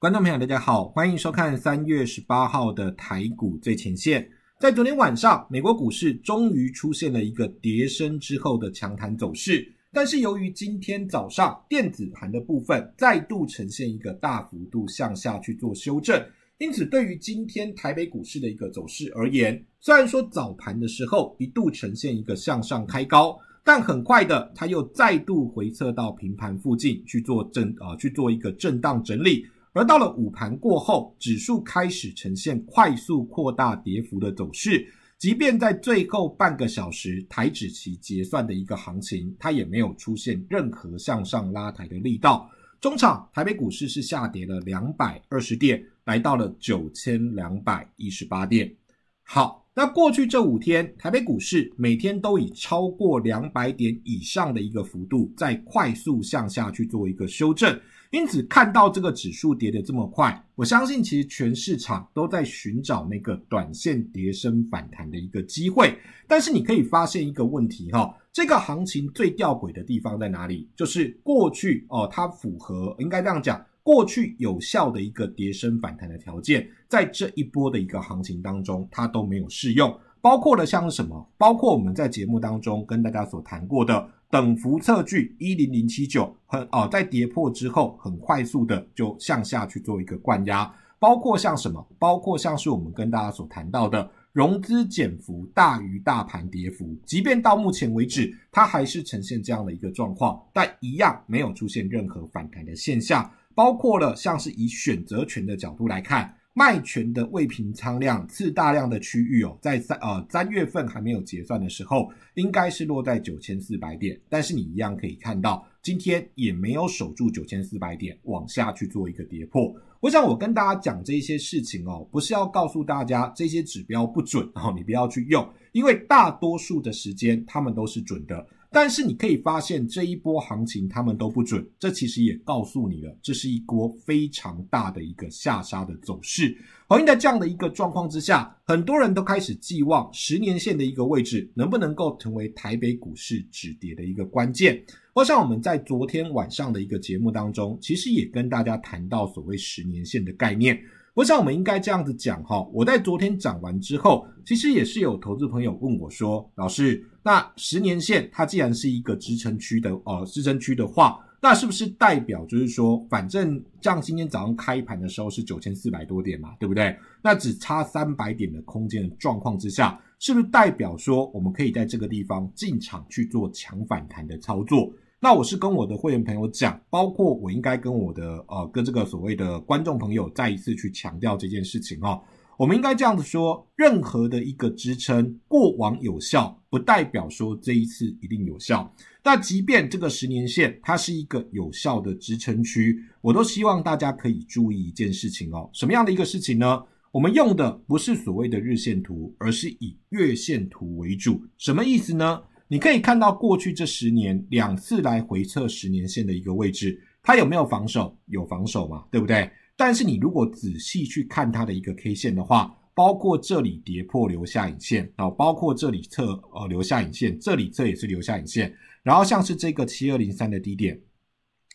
观众朋友，大家好，欢迎收看三月十八号的台股最前线。在昨天晚上，美国股市终于出现了一个跌升之后的强弹走势，但是由于今天早上电子盘的部分再度呈现一个大幅度向下去做修正，因此对于今天台北股市的一个走势而言，虽然说早盘的时候一度呈现一个向上开高，但很快的它又再度回撤到平盘附近去做震啊去做一个震荡整理。而到了午盘过后，指数开始呈现快速扩大跌幅的走势。即便在最后半个小时台指期结算的一个行情，它也没有出现任何向上拉抬的力道。中场，台北股市是下跌了两百二十点，来到了九千两百一十八点。好，那过去这五天，台北股市每天都以超过两百点以上的一个幅度，在快速向下去做一个修正。因此，看到这个指数跌的这么快，我相信其实全市场都在寻找那个短线跌升反弹的一个机会。但是，你可以发现一个问题哈，这个行情最吊诡的地方在哪里？就是过去哦，它符合应该这样讲，过去有效的一个跌升反弹的条件，在这一波的一个行情当中，它都没有适用。包括了像什么，包括我们在节目当中跟大家所谈过的等幅测距一零零七九很哦，在跌破之后很快速的就向下去做一个灌压，包括像什么，包括像是我们跟大家所谈到的融资减幅大于大盘跌幅，即便到目前为止它还是呈现这样的一个状况，但一样没有出现任何反弹的现象，包括了像是以选择权的角度来看。卖权的未平仓量次大量的区域哦，在三呃三月份还没有结算的时候，应该是落在九千四百点。但是你一样可以看到，今天也没有守住九千四百点，往下去做一个跌破。我想我跟大家讲这些事情哦，不是要告诉大家这些指标不准，然后你不要去用，因为大多数的时间他们都是准的。但是你可以发现这一波行情他们都不准，这其实也告诉你了，这是一波非常大的一个下杀的走势。好，那在这样的一个状况之下，很多人都开始寄望十年线的一个位置能不能够成为台北股市止跌的一个关键。我想我们在昨天晚上的一个节目当中，其实也跟大家谈到所谓十年线的概念。我想我们应该这样子讲哈，我在昨天讲完之后，其实也是有投资朋友问我说，老师，那十年线它既然是一个支撑区的呃支撑区的话，那是不是代表就是说，反正像今天早上开盘的时候是九千四百多点嘛，对不对？那只差三百点的空间的状况之下，是不是代表说我们可以在这个地方进场去做强反弹的操作？那我是跟我的会员朋友讲，包括我应该跟我的呃，跟这个所谓的观众朋友再一次去强调这件事情哦。我们应该这样子说，任何的一个支撑过往有效，不代表说这一次一定有效。那即便这个十年线它是一个有效的支撑区，我都希望大家可以注意一件事情哦。什么样的一个事情呢？我们用的不是所谓的日线图，而是以月线图为主。什么意思呢？你可以看到过去这十年两次来回测十年线的一个位置，它有没有防守？有防守嘛，对不对？但是你如果仔细去看它的一个 K 线的话，包括这里跌破留下影线啊，包括这里测呃留下影线，这里测也是留下影线，然后像是这个七二零三的低点，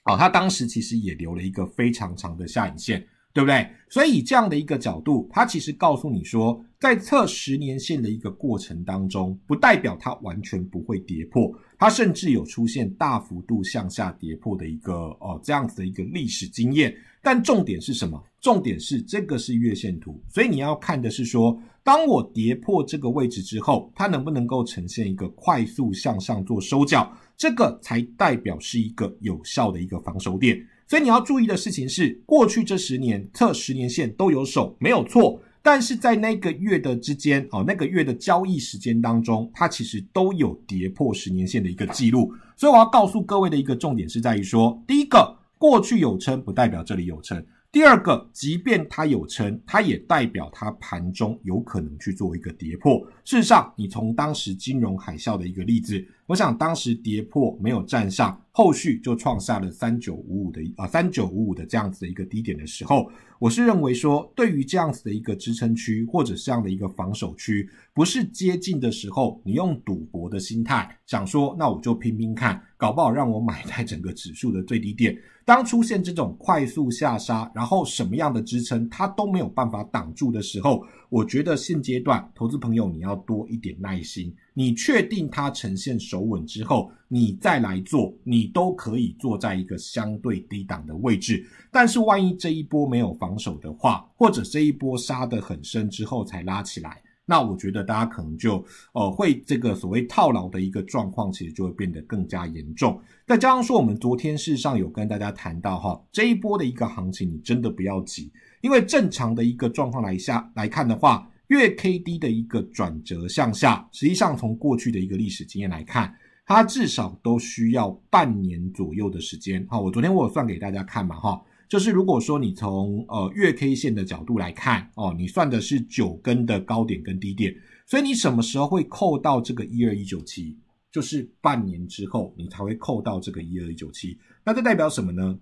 啊，它当时其实也留了一个非常长的下影线。对不对？所以以这样的一个角度，它其实告诉你说，在测十年线的一个过程当中，不代表它完全不会跌破，它甚至有出现大幅度向下跌破的一个哦这样子的一个历史经验。但重点是什么？重点是这个是月线图，所以你要看的是说，当我跌破这个位置之后，它能不能够呈现一个快速向上做收脚，这个才代表是一个有效的一个防守点。所以你要注意的事情是，过去这十年测十年线都有手没有错，但是在那个月的之间哦，那个月的交易时间当中，它其实都有跌破十年线的一个记录。所以我要告诉各位的一个重点是在于说，第一个，过去有撑不代表这里有撑。第二个，即便它有撑，它也代表它盘中有可能去做一个跌破。事实上，你从当时金融海啸的一个例子，我想当时跌破没有站上，后续就创下了三九五五的啊三九五五的这样子的一个低点的时候，我是认为说，对于这样子的一个支撑区或者这样的一个防守区，不是接近的时候，你用赌博的心态想说，那我就拼拼看，搞不好让我买在整个指数的最低点。当出现这种快速下杀，然后什么样的支撑它都没有办法挡住的时候，我觉得现阶段投资朋友你要多一点耐心，你确定它呈现手稳之后，你再来做，你都可以坐在一个相对低档的位置。但是万一这一波没有防守的话，或者这一波杀得很深之后才拉起来。那我觉得大家可能就，呃会这个所谓套牢的一个状况，其实就会变得更加严重。再加上说，我们昨天事实上有跟大家谈到哈，这一波的一个行情，你真的不要急，因为正常的一个状况来下来看的话，月 K D 的一个转折向下，实际上从过去的一个历史经验来看，它至少都需要半年左右的时间。好，我昨天我有算给大家看嘛，哈。就是如果说你从呃月 K 线的角度来看哦，你算的是九根的高点跟低点，所以你什么时候会扣到这个一二一九七？就是半年之后你才会扣到这个一二一九七。那这代表什么呢？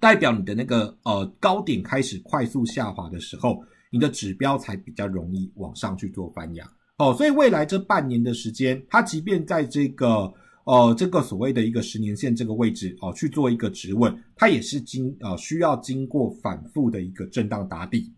代表你的那个呃高点开始快速下滑的时候，你的指标才比较容易往上去做翻扬哦，所以未来这半年的时间，它即便在这个哦，这个所谓的一个十年线这个位置哦，去做一个质问，它也是经啊需要经过反复的一个震荡打底，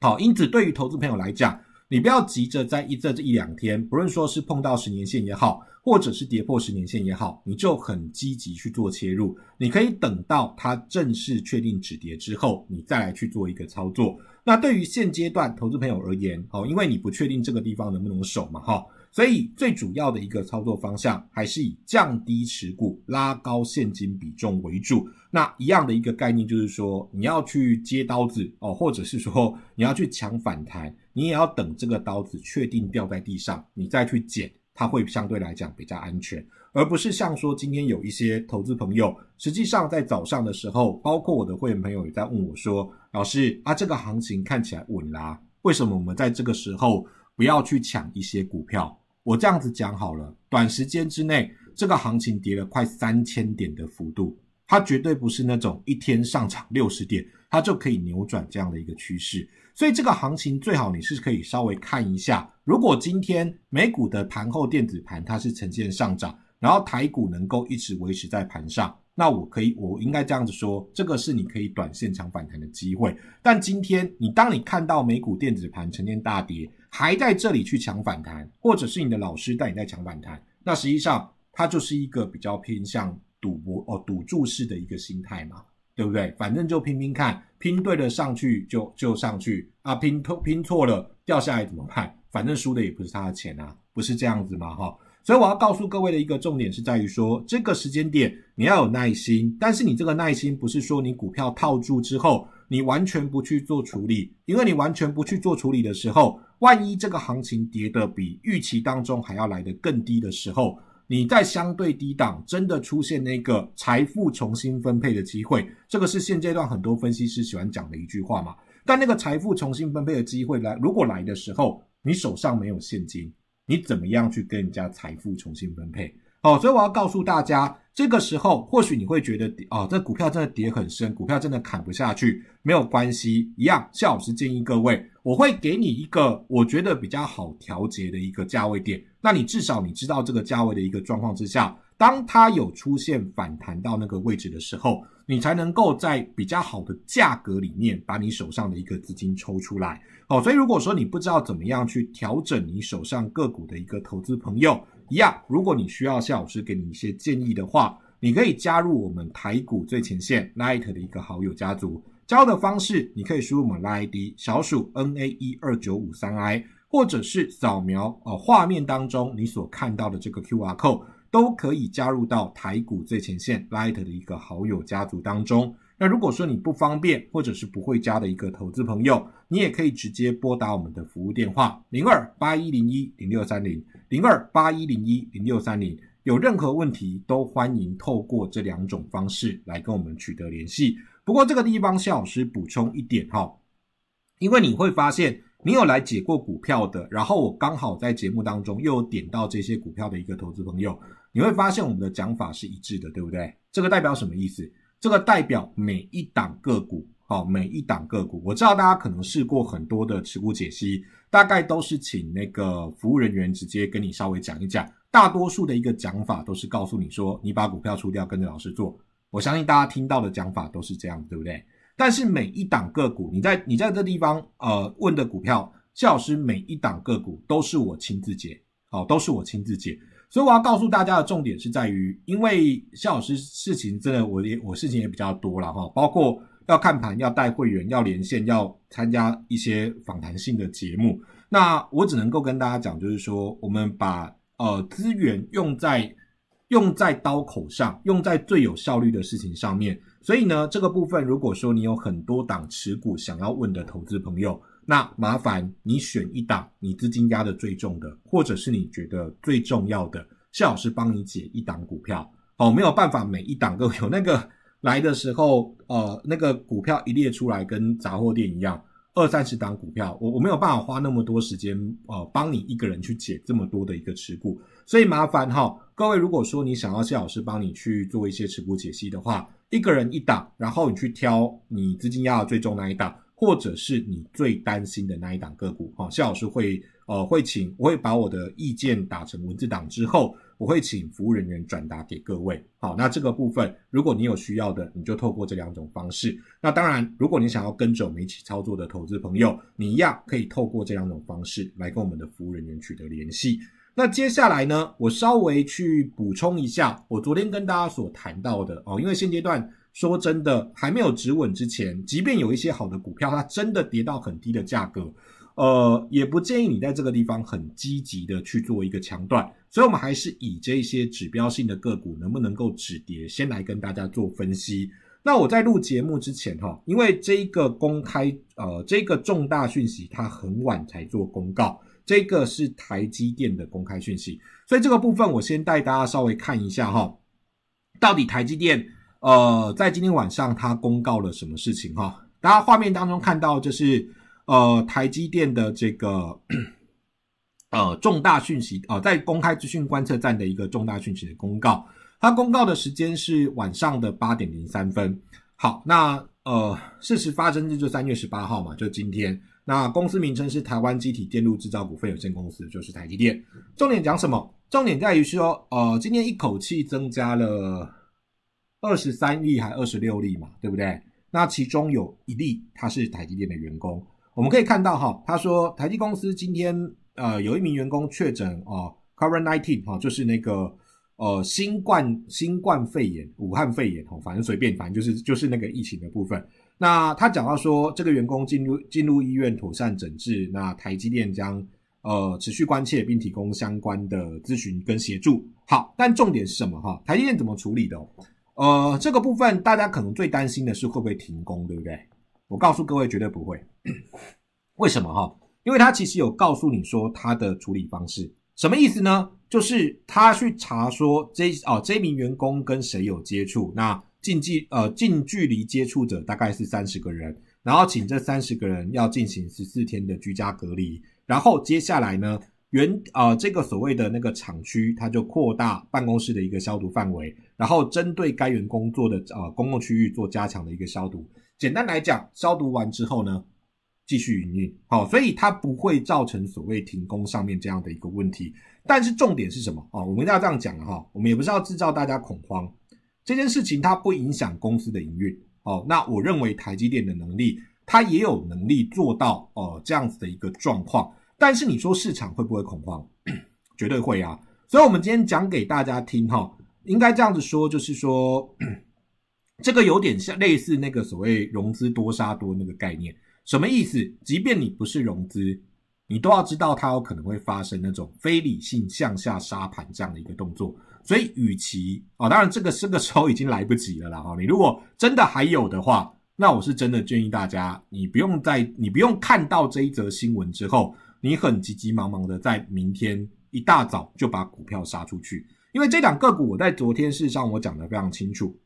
好，因此对于投资朋友来讲，你不要急着在一这这一两天，不论说是碰到十年线也好，或者是跌破十年线也好，你就很积极去做切入，你可以等到它正式确定止跌之后，你再来去做一个操作。那对于现阶段投资朋友而言，好，因为你不确定这个地方能不能守嘛，哈。所以最主要的一个操作方向还是以降低持股、拉高现金比重为主。那一样的一个概念就是说，你要去接刀子哦，或者是说你要去抢反弹，你也要等这个刀子确定掉在地上，你再去捡，它会相对来讲比较安全，而不是像说今天有一些投资朋友，实际上在早上的时候，包括我的会员朋友也在问我说，老师啊，这个行情看起来稳啦，为什么我们在这个时候不要去抢一些股票？我这样子讲好了，短时间之内，这个行情跌了快三千点的幅度，它绝对不是那种一天上涨六十点，它就可以扭转这样的一个趋势。所以这个行情最好你是可以稍微看一下，如果今天美股的盘后电子盘它是呈现上涨，然后台股能够一直维持在盘上，那我可以，我应该这样子说，这个是你可以短线强反弹的机会。但今天你当你看到美股电子盘呈现大跌。还在这里去抢反弹，或者是你的老师带你在抢反弹，那实际上它就是一个比较偏向赌博哦赌注式的一个心态嘛，对不对？反正就拼拼看，拼对了上去就就上去啊，拼错拼错了掉下来怎么办？反正输的也不是他的钱啊，不是这样子吗？哈，所以我要告诉各位的一个重点是在于说，这个时间点你要有耐心，但是你这个耐心不是说你股票套住之后你完全不去做处理，因为你完全不去做处理的时候。万一这个行情跌得比预期当中还要来得更低的时候，你在相对低档真的出现那个财富重新分配的机会，这个是现阶段很多分析师喜欢讲的一句话嘛？但那个财富重新分配的机会来，如果来的时候你手上没有现金，你怎么样去跟人家财富重新分配？哦，所以我要告诉大家，这个时候或许你会觉得，哦，这股票真的跌很深，股票真的砍不下去，没有关系。一样，谢老师建议各位，我会给你一个我觉得比较好调节的一个价位点。那你至少你知道这个价位的一个状况之下，当它有出现反弹到那个位置的时候，你才能够在比较好的价格里面把你手上的一个资金抽出来。哦，所以如果说你不知道怎么样去调整你手上个股的一个投资朋友。一样，如果你需要夏老师给你一些建议的话，你可以加入我们台股最前线 l i t 的一个好友家族。加入的方式，你可以输入我们 ID 小鼠 NA 一二九五三 I，或者是扫描哦画面当中你所看到的这个 QR code，都可以加入到台股最前线 l i t 的一个好友家族当中。那如果说你不方便或者是不会加的一个投资朋友，你也可以直接拨打我们的服务电话零二八一零一零六三零。零二八一零一零六三零，有任何问题都欢迎透过这两种方式来跟我们取得联系。不过这个地方，谢老师补充一点哈，因为你会发现，你有来解过股票的，然后我刚好在节目当中又有点到这些股票的一个投资朋友，你会发现我们的讲法是一致的，对不对？这个代表什么意思？这个代表每一档个股，好，每一档个股。我知道大家可能试过很多的持股解析，大概都是请那个服务人员直接跟你稍微讲一讲，大多数的一个讲法都是告诉你说，你把股票出掉，跟着老师做。我相信大家听到的讲法都是这样，对不对？但是每一档个股，你在你在这地方呃问的股票，谢老师每一档个股都是我亲自解，好，都是我亲自解。所以我要告诉大家的重点是在于，因为肖老师事情真的我也我事情也比较多了哈，包括要看盘、要带会员、要连线、要参加一些访谈性的节目。那我只能够跟大家讲，就是说我们把呃资源用在用在刀口上，用在最有效率的事情上面。所以呢，这个部分如果说你有很多档持股想要问的投资朋友。那麻烦你选一档你资金压的最重的，或者是你觉得最重要的，谢老师帮你解一档股票。哦，没有办法每一档都有那个来的时候，呃，那个股票一列出来跟杂货店一样，二三十档股票，我我没有办法花那么多时间，呃，帮你一个人去解这么多的一个持股。所以麻烦哈，各位如果说你想要谢老师帮你去做一些持股解析的话，一个人一档，然后你去挑你资金压的最重那一档。或者是你最担心的那一档个股，好，谢老师会呃会请我会把我的意见打成文字档之后，我会请服务人员转达给各位。好，那这个部分，如果你有需要的，你就透过这两种方式。那当然，如果你想要跟着我们一起操作的投资朋友，你一样可以透过这两种方式来跟我们的服务人员取得联系。那接下来呢，我稍微去补充一下我昨天跟大家所谈到的哦，因为现阶段。说真的，还没有止稳之前，即便有一些好的股票，它真的跌到很低的价格，呃，也不建议你在这个地方很积极的去做一个强断。所以，我们还是以这些指标性的个股能不能够止跌，先来跟大家做分析。那我在录节目之前，哈，因为这个公开，呃，这个重大讯息它很晚才做公告，这个是台积电的公开讯息，所以这个部分我先带大家稍微看一下，哈，到底台积电。呃，在今天晚上，他公告了什么事情哈？大家画面当中看到就是，呃，台积电的这个，呃，重大讯息啊，在公开资讯观测站的一个重大讯息的公告。它公告的时间是晚上的八点零三分。好，那呃，事实发生日就三月十八号嘛，就今天。那公司名称是台湾机体电路制造股份有限公司，就是台积电。重点讲什么？重点在于说，呃，今天一口气增加了。二十三例还二十六例嘛，对不对？那其中有一例他是台积电的员工。我们可以看到哈，他说台积公司今天呃有一名员工确诊哦 c o i d n e t e e n 哈就是那个呃新冠新冠肺炎武汉肺炎哦，反正随便反正就是就是那个疫情的部分。那他讲到说这个员工进入进入医院妥善诊治，那台积电将呃持续关切并提供相关的咨询跟协助。好，但重点是什么哈？台积电怎么处理的？呃，这个部分大家可能最担心的是会不会停工，对不对？我告诉各位，绝对不会。为什么哈？因为他其实有告诉你说他的处理方式，什么意思呢？就是他去查说这哦这名员工跟谁有接触，那近距呃近距离接触者大概是三十个人，然后请这三十个人要进行十四天的居家隔离，然后接下来呢？原啊，这个所谓的那个厂区，它就扩大办公室的一个消毒范围，然后针对该员工做的呃公共区域做加强的一个消毒。简单来讲，消毒完之后呢，继续营运。好，所以它不会造成所谓停工上面这样的一个问题。但是重点是什么啊？我们要这样讲了哈，我们也不是要制造大家恐慌。这件事情它不影响公司的营运。哦，那我认为台积电的能力，它也有能力做到哦这样子的一个状况。但是你说市场会不会恐慌？绝对会啊！所以，我们今天讲给大家听哈，应该这样子说，就是说，这个有点像类似那个所谓融资多杀多那个概念，什么意思？即便你不是融资，你都要知道它有可能会发生那种非理性向下杀盘这样的一个动作。所以，与其啊，当然这个这个时候已经来不及了啦！哈，你如果真的还有的话，那我是真的建议大家，你不用在你不用看到这一则新闻之后。你很急急忙忙的，在明天一大早就把股票杀出去，因为这两个股，我在昨天事实上我讲的非常清楚。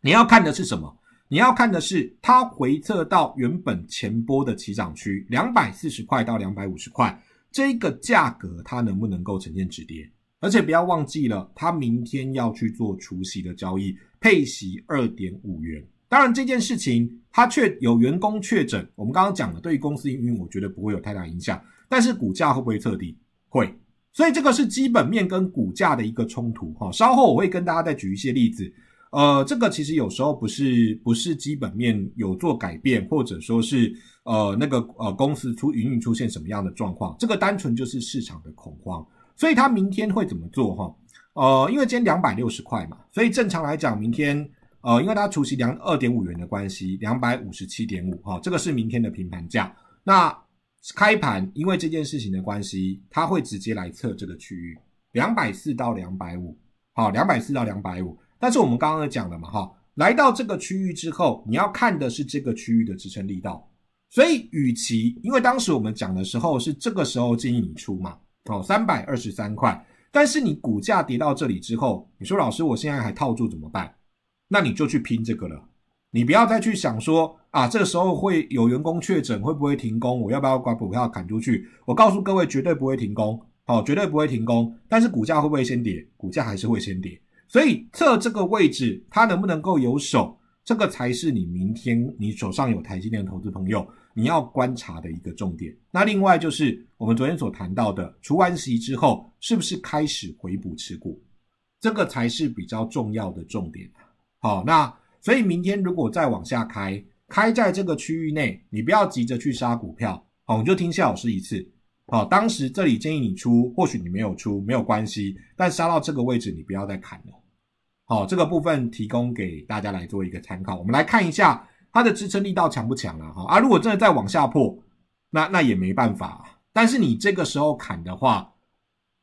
你要看的是什么？你要看的是它回撤到原本前波的起涨区，两百四十块到两百五十块，这个价格它能不能够呈现止跌？而且不要忘记了，它明天要去做除息的交易，配息二点五元。当然这件事情，它确有员工确诊，我们刚刚讲了，对于公司营运，我觉得不会有太大影响。但是股价会不会特地会？所以这个是基本面跟股价的一个冲突哈。稍后我会跟大家再举一些例子。呃，这个其实有时候不是不是基本面有做改变，或者说是呃那个呃公司出营运出现什么样的状况，这个单纯就是市场的恐慌。所以它明天会怎么做哈？呃，因为今天两百六十块嘛，所以正常来讲，明天呃因为它除息两二点五元的关系，两百五十七点五哈，这个是明天的平盘价。那开盘，因为这件事情的关系，他会直接来测这个区域，两百四到两百五，好，两百四到两百五。但是我们刚刚讲了嘛，哈，来到这个区域之后，你要看的是这个区域的支撑力道。所以，与其，因为当时我们讲的时候是这个时候建议你出嘛，哦，三百二十三块。但是你股价跌到这里之后，你说老师，我现在还套住怎么办？那你就去拼这个了。你不要再去想说啊，这个时候会有员工确诊会不会停工？我要不要把股票砍出去？我告诉各位，绝对不会停工，好，绝对不会停工。但是股价会不会先跌？股价还是会先跌。所以，测这个位置它能不能够有手，这个才是你明天你手上有台积电投资朋友你要观察的一个重点。那另外就是我们昨天所谈到的，除完息之后是不是开始回补持股？这个才是比较重要的重点。好，那。所以明天如果再往下开，开在这个区域内，你不要急着去杀股票，好，你就听夏老师一次，好，当时这里建议你出，或许你没有出，没有关系，但杀到这个位置，你不要再砍了，好，这个部分提供给大家来做一个参考。我们来看一下它的支撑力道强不强了，哈，啊，如果真的再往下破，那那也没办法，但是你这个时候砍的话，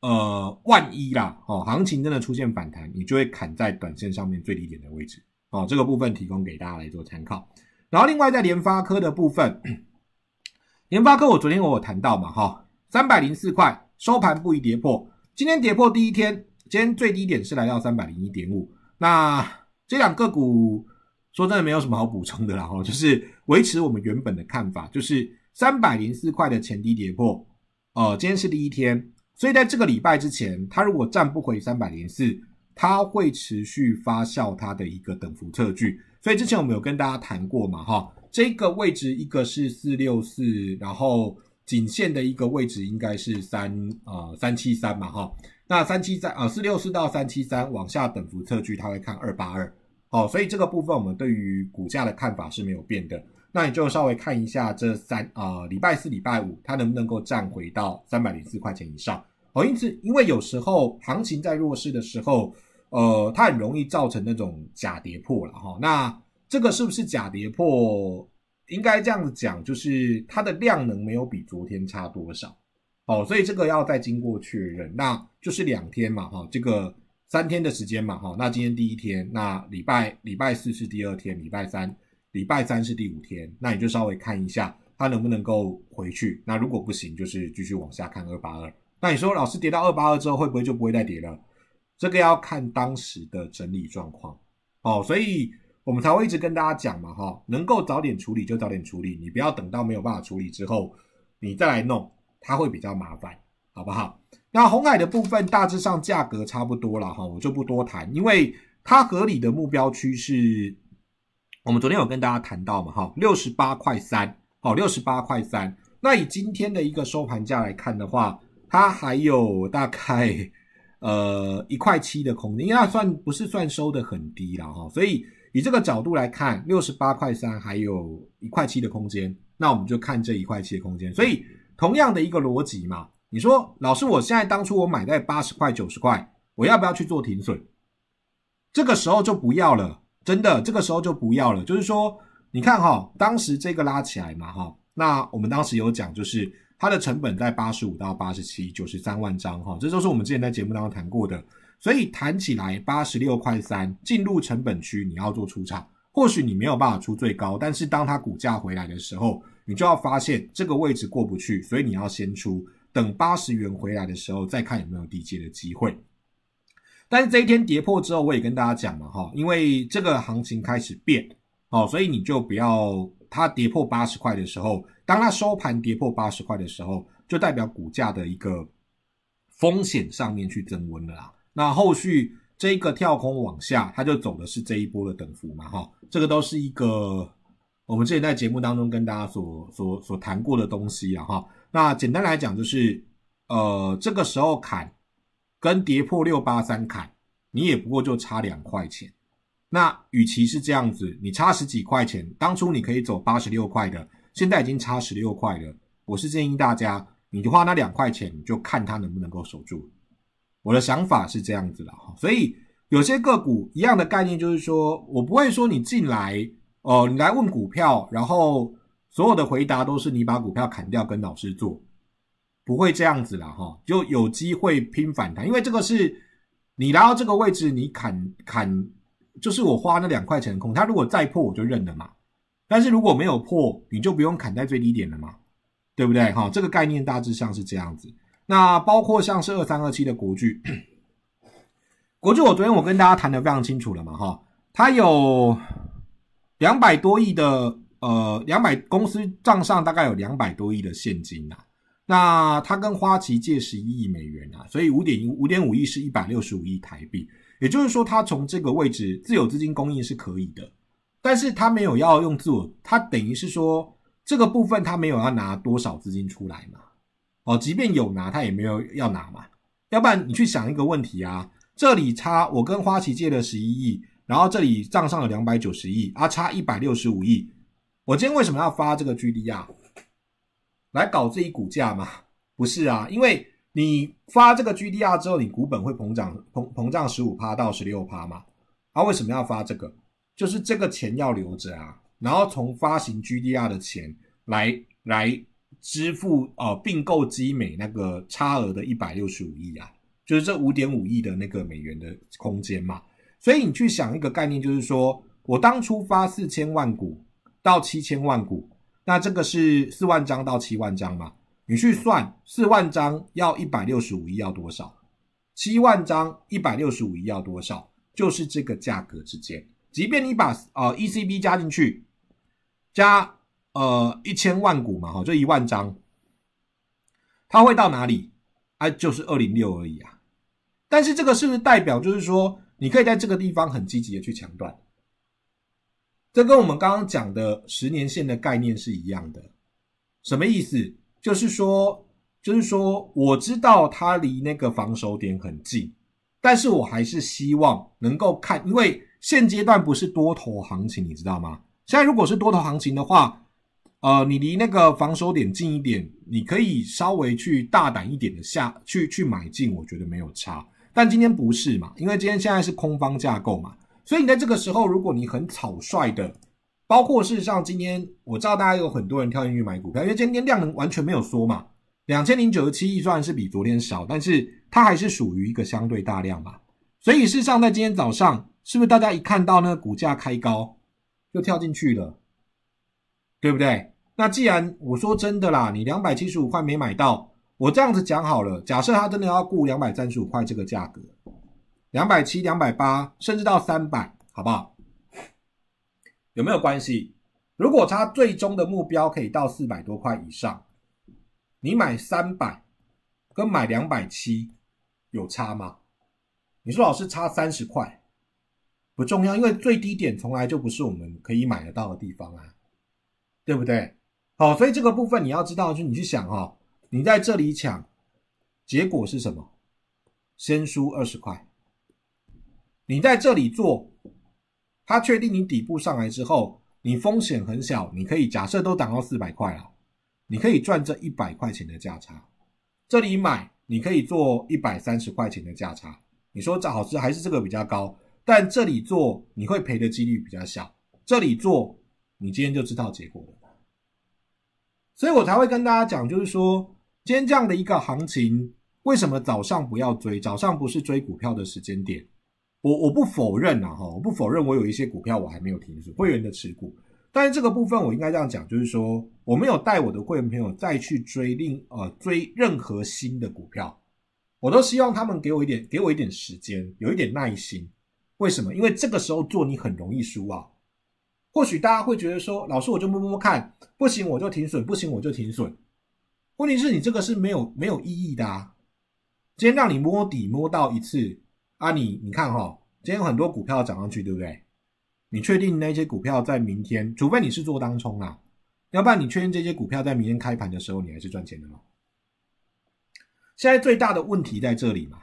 呃，万一啦，哦，行情真的出现反弹，你就会砍在短线上面最低点的位置。哦，这个部分提供给大家来做参考。然后另外在联发科的部分，联发科我昨天我有谈到嘛，哈，三百零四块收盘不宜跌破，今天跌破第一天，今天最低点是来到三百零一点五。那这两个股说真的没有什么好补充的了哈，就是维持我们原本的看法，就是三百零四块的前低跌破，哦，今天是第一天，所以在这个礼拜之前，它如果站不回三百零四。它会持续发酵它的一个等幅测距，所以之前我们有跟大家谈过嘛，哈，这个位置一个是四六四，然后颈线的一个位置应该是三呃三七三嘛，哈，那三七三啊四六四到三七三往下等幅测距，它会看二八二，哦，所以这个部分我们对于股价的看法是没有变的，那你就稍微看一下这三啊礼拜四礼拜五它能不能够站回到三百零四块钱以上，哦，因此因为有时候行情在弱势的时候。呃，它很容易造成那种假跌破了哈。那这个是不是假跌破？应该这样子讲，就是它的量能没有比昨天差多少。哦，所以这个要再经过确认，那就是两天嘛哈，这个三天的时间嘛哈。那今天第一天，那礼拜礼拜四是第二天，礼拜三礼拜三是第五天。那你就稍微看一下它能不能够回去。那如果不行，就是继续往下看二八二。那你说，老师跌到二八二之后，会不会就不会再跌了？这个要看当时的整理状况，哦，所以我们才会一直跟大家讲嘛，哈，能够早点处理就早点处理，你不要等到没有办法处理之后，你再来弄，它会比较麻烦，好不好？那红海的部分大致上价格差不多了，哈，我就不多谈，因为它合理的目标区是，我们昨天有跟大家谈到嘛，哈，六十八块三，哦，六十八块三，那以今天的一个收盘价来看的话，它还有大概。呃，一块七的空间，因为它算不是算收的很低了哈，所以以这个角度来看，六十八块三还有一块七的空间，那我们就看这一块七的空间。所以同样的一个逻辑嘛，你说老师，我现在当初我买在八十块、九十块，我要不要去做停损？这个时候就不要了，真的，这个时候就不要了。就是说，你看哈，当时这个拉起来嘛哈，那我们当时有讲就是。它的成本在八十五到八十七，九十三万张哈，这都是我们之前在节目当中谈过的。所以谈起来八十六块三，进入成本区你要做出场，或许你没有办法出最高，但是当它股价回来的时候，你就要发现这个位置过不去，所以你要先出，等八十元回来的时候再看有没有低阶的机会。但是这一天跌破之后，我也跟大家讲嘛哈，因为这个行情开始变哦，所以你就不要它跌破八十块的时候。当它收盘跌破八十块的时候，就代表股价的一个风险上面去增温了啦。那后续这个跳空往下，它就走的是这一波的等幅嘛，哈，这个都是一个我们之前在节目当中跟大家所所所谈过的东西啊，哈。那简单来讲，就是呃，这个时候砍跟跌破六八三砍，你也不过就差两块钱。那与其是这样子，你差十几块钱，当初你可以走八十六块的。现在已经差十六块了，我是建议大家，你花那两块钱，你就看它能不能够守住。我的想法是这样子的哈，所以有些个股一样的概念就是说，我不会说你进来，哦，你来问股票，然后所有的回答都是你把股票砍掉跟老师做，不会这样子了哈，就有机会拼反弹，因为这个是你来到这个位置，你砍砍，就是我花那两块钱空，它如果再破我就认了嘛。但是如果没有破，你就不用砍在最低点了嘛，对不对？哈，这个概念大致上是这样子。那包括像是二三二七的国巨，国巨我昨天我跟大家谈的非常清楚了嘛，哈，它有两百多亿的呃，两百公司账上大概有两百多亿的现金啊。那它跟花旗借十一亿美元啊，所以五点五五点五亿是一百六十五亿台币，也就是说它从这个位置自有资金供应是可以的。但是他没有要用自我，他等于是说这个部分他没有要拿多少资金出来嘛？哦，即便有拿，他也没有要拿嘛？要不然你去想一个问题啊，这里差我跟花旗借了十一亿，然后这里账上有两百九十亿，啊，差一百六十五亿，我今天为什么要发这个 GDR 来搞自己股价嘛？不是啊，因为你发这个 GDR 之后，你股本会膨胀膨膨胀十五趴到十六趴嘛？啊，为什么要发这个？就是这个钱要留着啊，然后从发行 GDR 的钱来来支付呃并购基美那个差额的一百六十五亿啊，就是这五点五亿的那个美元的空间嘛。所以你去想一个概念，就是说我当初发四千万股到七千万股，那这个是四万张到七万张嘛？你去算四万张要一百六十五亿要多少，七万张一百六十五亿要多少，就是这个价格之间。即便你把呃 ECB 加进去，加呃一千万股嘛，哈，就一万张，它会到哪里？啊，就是二零六而已啊。但是这个是不是代表就是说你可以在这个地方很积极的去抢断？这跟我们刚刚讲的十年线的概念是一样的。什么意思？就是说，就是说，我知道它离那个防守点很近，但是我还是希望能够看，因为。现阶段不是多头行情，你知道吗？现在如果是多头行情的话，呃，你离那个防守点近一点，你可以稍微去大胆一点的下去去买进，我觉得没有差。但今天不是嘛？因为今天现在是空方架构嘛，所以你在这个时候，如果你很草率的，包括事实上今天我知道大家有很多人跳进去买股票，因为今天量能完全没有缩嘛，两千零九十七亿算是比昨天少，但是它还是属于一个相对大量嘛。所以事实上，在今天早上，是不是大家一看到那个股价开高就跳进去了，对不对？那既然我说真的啦，你两百七十五块没买到，我这样子讲好了，假设他真的要过两百三十五块这个价格，两百七、两百八，甚至到三百，好不好？有没有关系？如果他最终的目标可以到四百多块以上，你买三百跟买两百七有差吗？你说老师差三十块不重要，因为最低点从来就不是我们可以买得到的地方啊，对不对？好，所以这个部分你要知道，就是你去想哦，你在这里抢，结果是什么？先输二十块。你在这里做，他确定你底部上来之后，你风险很小，你可以假设都挡到四百块了，你可以赚这一百块钱的价差。这里买，你可以做一百三十块钱的价差。你说这好吃还是这个比较高，但这里做你会赔的几率比较小，这里做你今天就知道结果了。所以我才会跟大家讲，就是说今天这样的一个行情，为什么早上不要追？早上不是追股票的时间点。我我不否认啊，哈，我不否认我有一些股票我还没有停止会员的持股，但是这个部分我应该这样讲，就是说我没有带我的会员朋友再去追另呃追任何新的股票。我都希望他们给我一点，给我一点时间，有一点耐心。为什么？因为这个时候做你很容易输啊。或许大家会觉得说，老师我就摸摸看，不行我就停损，不行我就停损。问题是你这个是没有没有意义的啊。今天让你摸底摸到一次啊，你你看哈，今天有很多股票涨上去，对不对？你确定那些股票在明天，除非你是做当冲啊，要不然你确定这些股票在明天开盘的时候你还是赚钱的吗？现在最大的问题在这里嘛，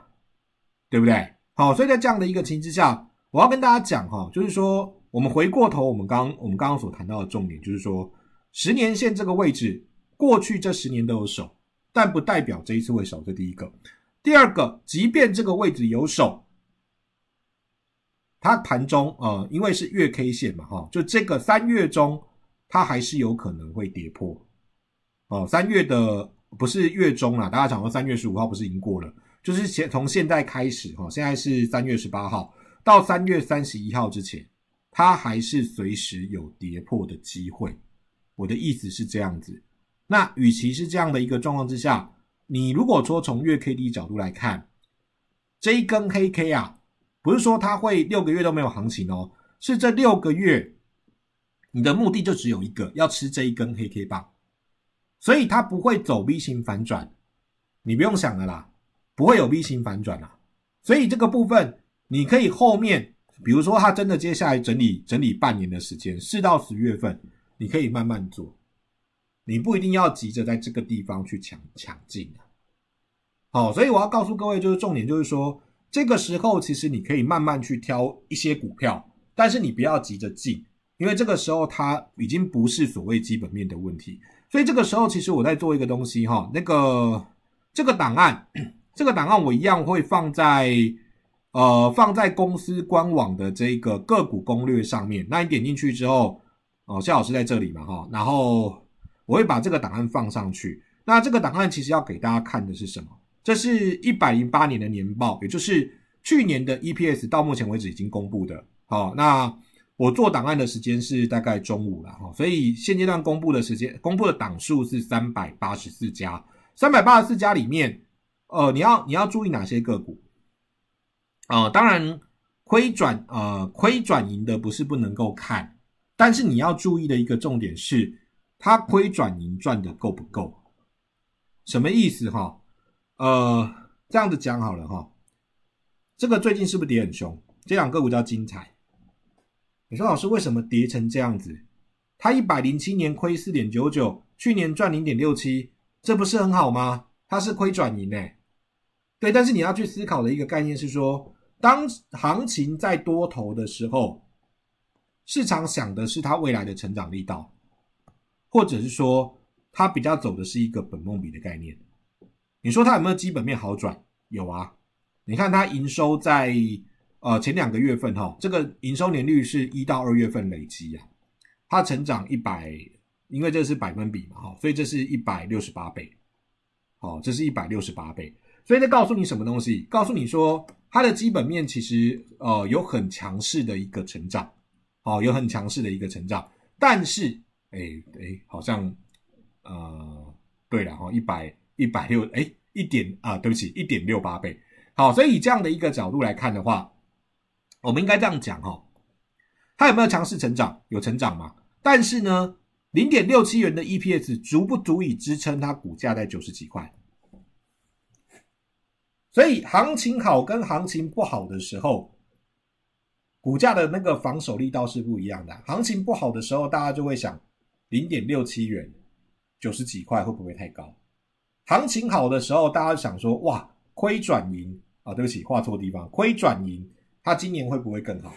对不对？好，所以在这样的一个情形之下，我要跟大家讲哈，就是说我们回过头，我们刚我们刚刚所谈到的重点，就是说十年线这个位置，过去这十年都有守，但不代表这一次会守。这第一个，第二个，即便这个位置有守，它盘中啊，因为是月 K 线嘛，哈，就这个三月中，它还是有可能会跌破，哦，三月的。不是月中了，大家讲说三月十五号不是已经过了，就是从现在开始哈，现在是三月十八号到三月三十一号之前，它还是随时有跌破的机会。我的意思是这样子，那与其是这样的一个状况之下，你如果说从月 K D 角度来看，这一根黑 K 啊，不是说它会六个月都没有行情哦，是这六个月你的目的就只有一个，要吃这一根黑 K 棒。所以它不会走 V 型反转，你不用想了啦，不会有 V 型反转啦。所以这个部分你可以后面，比如说它真的接下来整理整理半年的时间，四到十月份，你可以慢慢做，你不一定要急着在这个地方去抢抢进啊。好，所以我要告诉各位，就是重点就是说，这个时候其实你可以慢慢去挑一些股票，但是你不要急着进，因为这个时候它已经不是所谓基本面的问题。所以这个时候，其实我在做一个东西哈，那个这个档案，这个档案我一样会放在呃放在公司官网的这个个股攻略上面。那你点进去之后，哦，夏老师在这里嘛哈，然后我会把这个档案放上去。那这个档案其实要给大家看的是什么？这是一百零八年的年报，也就是去年的 EPS 到目前为止已经公布的。好，那。我做档案的时间是大概中午了哈，所以现阶段公布的时间公布的档数是三百八十四家，三百八十四家里面，呃，你要你要注意哪些个股啊？当然亏转呃亏转盈的不是不能够看，但是你要注意的一个重点是它亏转盈赚的够不够？什么意思哈？呃，这样子讲好了哈，这个最近是不是跌很凶？这两个股叫精彩。你说老师为什么跌成这样子？他一百零七年亏四点九九，去年赚零点六七，这不是很好吗？它是亏转盈诶。对。但是你要去思考的一个概念是说，当行情在多头的时候，市场想的是它未来的成长力道，或者是说它比较走的是一个本梦比的概念。你说它有没有基本面好转？有啊，你看它营收在。呃，前两个月份哈，这个营收年率是一到二月份累积啊，它成长一百，因为这是百分比嘛，哦，所以这是一百六十八倍，好，这是一百六十八倍，所以这告诉你什么东西？告诉你说它的基本面其实呃有很强势的一个成长，好，有很强势的一个成长，但是哎哎，好像呃，对了哈，一百一百六，哎一点啊，对不起，一点六八倍，好，所以以这样的一个角度来看的话。我们应该这样讲哈，它有没有尝试成长？有成长吗？但是呢，零点六七元的 EPS 足不足以支撑它股价在九十几块。所以行情好跟行情不好的时候，股价的那个防守力道是不一样的。行情不好的时候，大家就会想，零点六七元九十几块会不会太高？行情好的时候，大家想说，哇，亏转盈啊！对不起，画错地方，亏转盈。它今年会不会更好？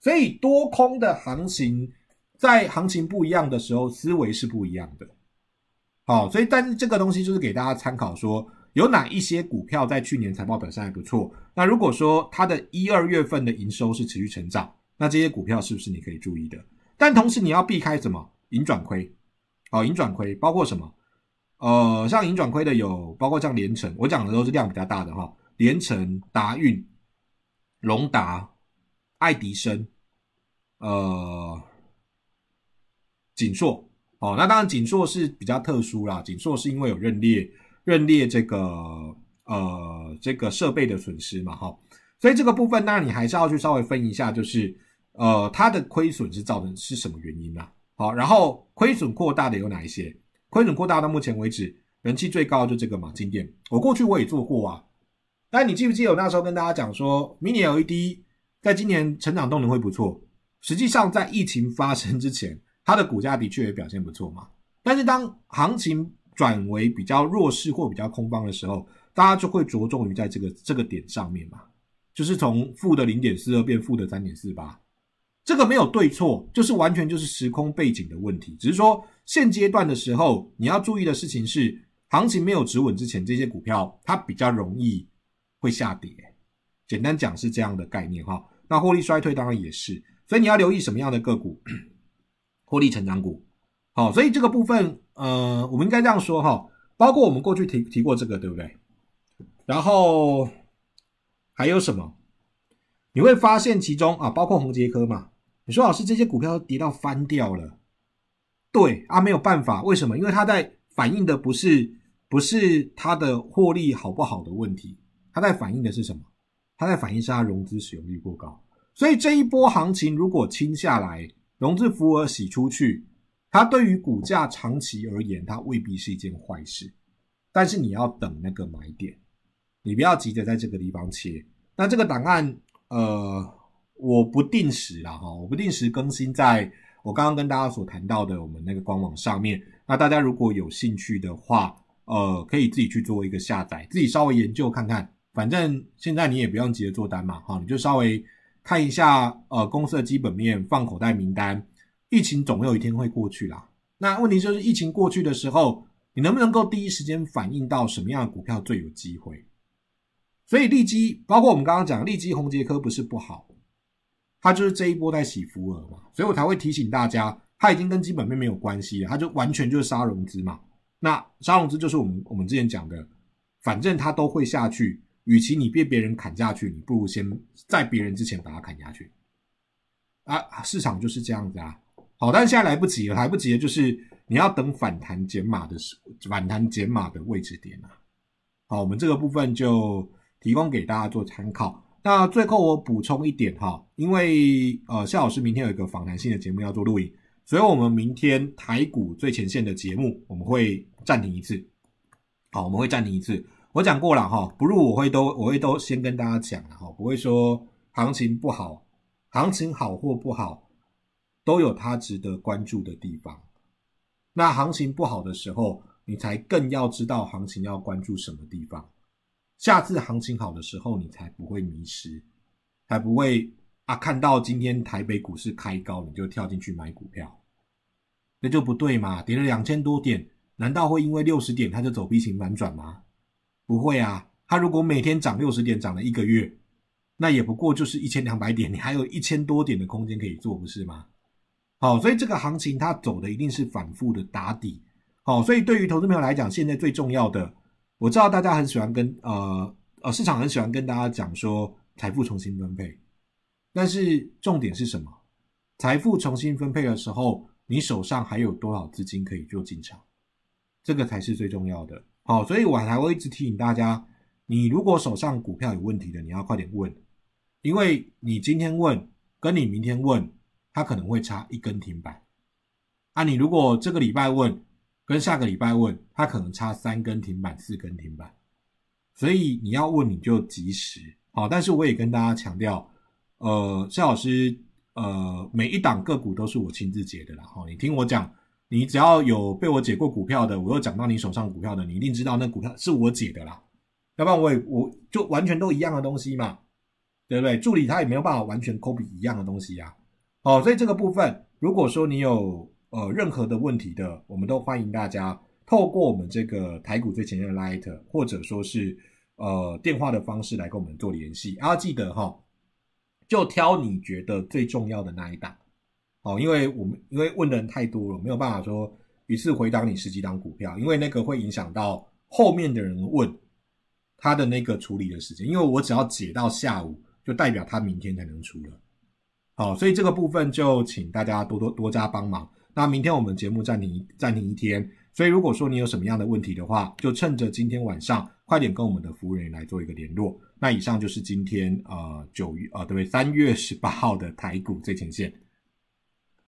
所以多空的行情，在行情不一样的时候，思维是不一样的。好，所以但是这个东西就是给大家参考，说有哪一些股票在去年财报表现还不错。那如果说它的一二月份的营收是持续成长，那这些股票是不是你可以注意的？但同时你要避开什么？盈转亏，好，盈转亏包括什么？呃，像盈转亏的有，包括像连城，我讲的都是量比较大的哈，连城、达运。隆达、爱迪生，呃，锦硕，哦，那当然锦硕是比较特殊啦，锦硕是因为有认列认列这个呃这个设备的损失嘛，哈，所以这个部分，那你还是要去稍微分一下，就是呃它的亏损是造成是什么原因呢？好，然后亏损扩大的有哪一些？亏损扩大到目前为止人气最高就这个嘛，金店，我过去我也做过啊。但你记不记得我那时候跟大家讲说，Mini LED 在今年成长动能会不错。实际上，在疫情发生之前，它的股价的确也表现不错嘛。但是当行情转为比较弱势或比较空方的时候，大家就会着重于在这个这个点上面嘛，就是从负的零点四二变负的三点四八。这个没有对错，就是完全就是时空背景的问题。只是说现阶段的时候，你要注意的事情是，行情没有止稳之前，这些股票它比较容易。会下跌，简单讲是这样的概念哈。那获利衰退当然也是，所以你要留意什么样的个股，获利成长股。好，所以这个部分，呃，我们应该这样说哈。包括我们过去提提过这个，对不对？然后还有什么？你会发现其中啊，包括红杰科嘛。你说老师这些股票跌到翻掉了，对啊，没有办法，为什么？因为它在反映的不是不是它的获利好不好的问题。它在反映的是什么？它在反映是它融资使用率过高，所以这一波行情如果清下来，融资福额洗出去，它对于股价长期而言，它未必是一件坏事。但是你要等那个买点，你不要急着在这个地方切。那这个档案，呃，我不定时了哈，我不定时更新，在我刚刚跟大家所谈到的我们那个官网上面。那大家如果有兴趣的话，呃，可以自己去做一个下载，自己稍微研究看看。反正现在你也不用急着做单嘛，哈，你就稍微看一下呃公司的基本面，放口袋名单。疫情总有一天会过去啦。那问题就是疫情过去的时候，你能不能够第一时间反映到什么样的股票最有机会？所以利基，包括我们刚刚讲利基、宏杰科不是不好，它就是这一波在洗福额嘛，所以我才会提醒大家，它已经跟基本面没有关系了，它就完全就是杀融资嘛。那杀融资就是我们我们之前讲的，反正它都会下去。与其你被别人砍价去，你不如先在别人之前把它砍下去啊！市场就是这样子啊。好，但是现在来不及了，来不及了，就是你要等反弹减码的时，反弹减码的位置点啊。好，我们这个部分就提供给大家做参考。那最后我补充一点哈，因为呃夏老师明天有一个访谈性的节目要做录影，所以我们明天台股最前线的节目我们会暂停一次。好，我们会暂停一次。我讲过了哈，不入我会都我会都先跟大家讲了哈，不会说行情不好，行情好或不好，都有它值得关注的地方。那行情不好的时候，你才更要知道行情要关注什么地方。下次行情好的时候，你才不会迷失，才不会啊看到今天台北股市开高你就跳进去买股票，那就不对嘛？跌了两千多点，难道会因为六十点它就走 B 型反转吗？不会啊，他如果每天涨六十点，涨了一个月，那也不过就是一千两百点，你还有一千多点的空间可以做，不是吗？好，所以这个行情它走的一定是反复的打底。好，所以对于投资朋友来讲，现在最重要的，我知道大家很喜欢跟呃呃市场很喜欢跟大家讲说财富重新分配，但是重点是什么？财富重新分配的时候，你手上还有多少资金可以做进场，这个才是最重要的。好，所以我才会一直提醒大家，你如果手上股票有问题的，你要快点问，因为你今天问跟你明天问，它可能会差一根停板。啊，你如果这个礼拜问跟下个礼拜问，它可能差三根停板、四根停板，所以你要问你就及时。好，但是我也跟大家强调，呃，夏老师，呃，每一档个股都是我亲自解的了，哦，你听我讲。你只要有被我解过股票的，我又讲到你手上股票的，你一定知道那股票是我解的啦，要不然我也我就完全都一样的东西嘛，对不对？助理他也没有办法完全 copy 一样的东西呀。好，所以这个部分，如果说你有呃任何的问题的，我们都欢迎大家透过我们这个台股最前线的 Light，或者说是呃电话的方式来跟我们做联系。阿记得哈，就挑你觉得最重要的那一档。哦，因为我们因为问的人太多了，没有办法说一次回答你十几档股票，因为那个会影响到后面的人问他的那个处理的时间，因为我只要解到下午，就代表他明天才能出了。好，所以这个部分就请大家多多多加帮忙。那明天我们节目暂停暂停一天，所以如果说你有什么样的问题的话，就趁着今天晚上快点跟我们的服务人员来做一个联络。那以上就是今天啊九月啊对不对？三月十八号的台股最前线。